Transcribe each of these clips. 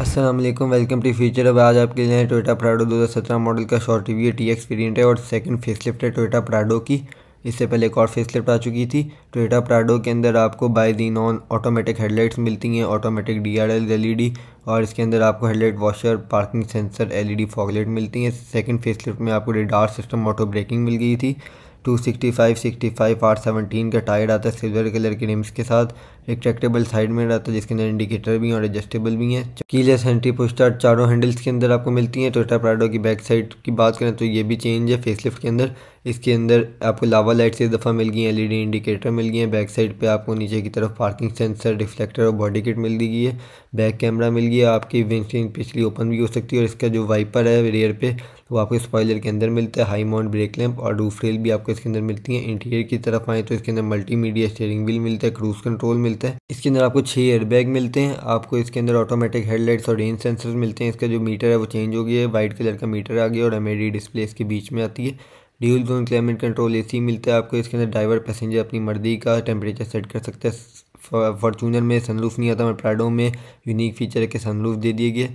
Aslam welcome to future अब आज आपके लिए टोटा प्राडो 2017 मॉडल का short review T X variant है और सेकंड फेसलिफ्ट है टोटा प्राडो की इससे पहले एक और फेसलिफ्ट आ चुकी थी टोटा प्राडो के अंदर आपको by the non automatic headlights मिलती हैं automatic D R L L E D और इसके अंदर आपको headlight washer parking sensor L E D मिलती हैं सेकेंड फेसलिफ्ट में आपको रेडार सिस्टम ऑटो ब्रेकिंग मिल गई थी two sixty five sixty five आठ सेवनटीन का टायर आता है सिल्वर कलर के रिम्स के साथ रिट्रैक्टेबल साइड में रहता है जिसके अंदर इंडिकेटर भी हैं और एडजस्टेबल भी है कीलेस एंट्री पुस्टार चारों हैंडल्स के अंदर आपको मिलती है टोटा प्राडो की बैक साइड की बात करें तो ये भी चेंज है फेसलिफ्ट के अंदर इसके अंदर आपको लावा लाइट्स एक दफ़ा मिल गई हैं एलईडी इंडिकेटर मिल गई हैं बैक साइड पे आपको नीचे की तरफ पार्किंग सेंसर रिफ्लेक्टर और बॉडी किट मिल दी गई है बैक कैमरा मिल गया आपकी विंडस्क्रीन पिछली ओपन भी हो सकती है और इसका जो वाइपर है रेयर पे वो आपको स्पॉयलर के अंदर मिलता है हाई माउंट ब्रेक लैंप और रूफ रेल भी आपको इसके अंदर मिलती है इंटीरियर की तरफ आए तो इसके अंदर मल्टीमीडिया स्टेयरिंग व्हील मिलता है क्रूज कंट्रोल मिलता है इसके अंदर आपको छः एयरबैग मिलते हैं आपको इसके अंदर ऑटोमेटिक हेडलाइट्स और रेंज सेंसर्स मिलते हैं इसका जो मीटर है वो चेंज हो गया है वाइट कलर का मीटर आ गया और एम डिस्प्ले इसके बीच में आती है dual zone climate control AC मिलता है आपको इसके अंदर ड्राइवर पैसेंजर अपनी मर्जी का टेम्परेचर सेट कर सकते हैं फॉर्चूनर में सनरूफ नहीं आता मैं प्राडो में यूनिक फीचर के सनरूफ दे दिए गए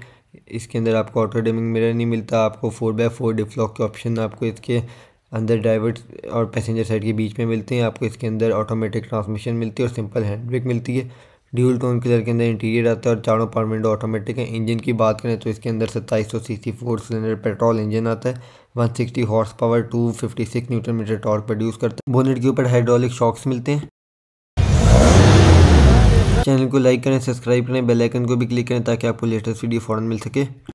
इसके अंदर आपको ऑटो डेमिंग मिरर नहीं मिलता आपको फोर बाई फोर डिफ्लॉक के ऑप्शन आपको इसके अंदर ड्राइवर और पैसेंजर साइड के बीच में मिलते हैं आपको इसके अंदर ऑटोमेटिक ट्रांसमिशन मिलती है और सिंपल हैंड ब्रेक मिलती है ड्यूल टोन कलर के अंदर इंटीरियर आता है और चारों विंडो ऑटोमेटिक है इंजन की बात करें तो इसके अंदर सत्ताईस सौ C four cylinder petrol engine आता है 160 horse power 256 newton metre torque produce करता है बोनेट के ऊपर हाइड्रोलिक शॉक्स मिलते हैं चैनल को लाइक करें सब्सक्राइब करें बेल आइकन को भी क्लिक करें ताकि आपको लेटेस्ट वीडियो फ़ौरन मिल सके